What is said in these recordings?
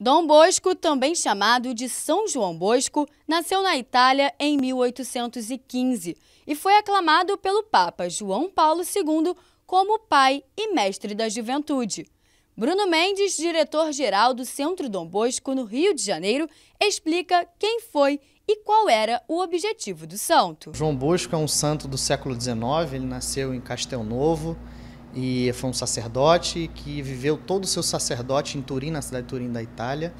Dom Bosco, também chamado de São João Bosco, nasceu na Itália em 1815 e foi aclamado pelo Papa João Paulo II como pai e mestre da juventude. Bruno Mendes, diretor-geral do Centro Dom Bosco, no Rio de Janeiro, explica quem foi e qual era o objetivo do santo. João Bosco é um santo do século XIX, ele nasceu em Castelnovo, Novo, e foi um sacerdote que viveu todo o seu sacerdote em Turim, na cidade de Turim da Itália.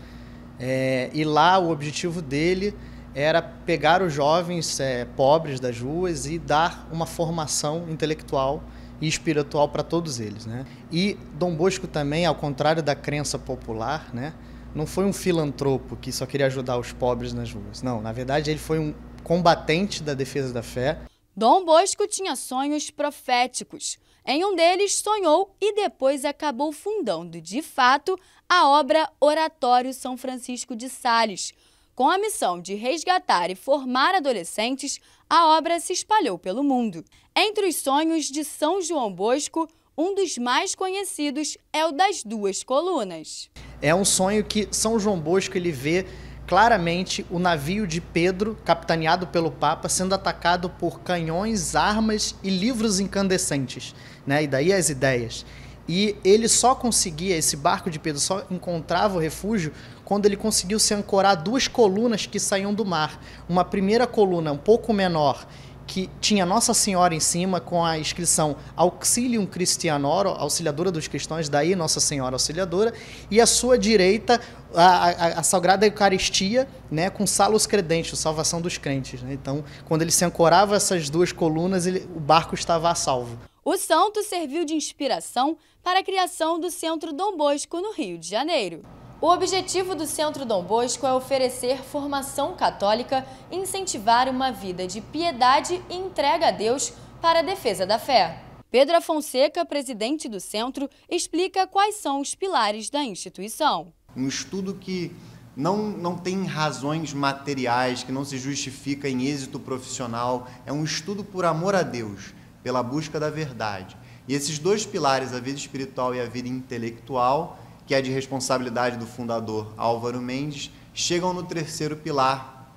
É, e lá o objetivo dele era pegar os jovens é, pobres das ruas e dar uma formação intelectual e espiritual para todos eles, né? E Dom Bosco também, ao contrário da crença popular, né? Não foi um filantropo que só queria ajudar os pobres nas ruas. Não, na verdade ele foi um combatente da defesa da fé. Dom Bosco tinha sonhos proféticos. Em um deles, sonhou e depois acabou fundando, de fato, a obra Oratório São Francisco de Sales. Com a missão de resgatar e formar adolescentes, a obra se espalhou pelo mundo. Entre os sonhos de São João Bosco, um dos mais conhecidos é o das duas colunas. É um sonho que São João Bosco ele vê claramente o navio de Pedro, capitaneado pelo Papa, sendo atacado por canhões, armas e livros incandescentes. Né? E daí as ideias. E ele só conseguia, esse barco de Pedro só encontrava o refúgio quando ele conseguiu se ancorar duas colunas que saíam do mar. Uma primeira coluna um pouco menor que tinha Nossa Senhora em cima com a inscrição Auxilium Christianorum, Auxiliadora dos Cristãos, daí Nossa Senhora Auxiliadora, e à sua direita a, a, a Sagrada Eucaristia, né, com Salus Credentes, Salvação dos Crentes. Né? Então, quando ele se ancorava essas duas colunas, ele, o barco estava a salvo. O santo serviu de inspiração para a criação do Centro Dom Bosco no Rio de Janeiro. O objetivo do Centro Dom Bosco é oferecer formação católica, incentivar uma vida de piedade e entrega a Deus para a defesa da fé. Pedro Afonseca, presidente do centro, explica quais são os pilares da instituição. Um estudo que não, não tem razões materiais, que não se justifica em êxito profissional, é um estudo por amor a Deus, pela busca da verdade. E esses dois pilares, a vida espiritual e a vida intelectual, que é de responsabilidade do fundador Álvaro Mendes, chegam no terceiro pilar,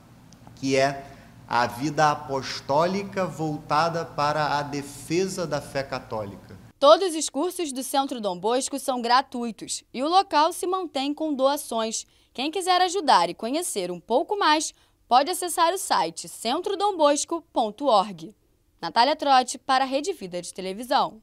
que é a vida apostólica voltada para a defesa da fé católica. Todos os cursos do Centro Dom Bosco são gratuitos e o local se mantém com doações. Quem quiser ajudar e conhecer um pouco mais, pode acessar o site centrodombosco.org. Natália Trotti para a Rede Vida de Televisão.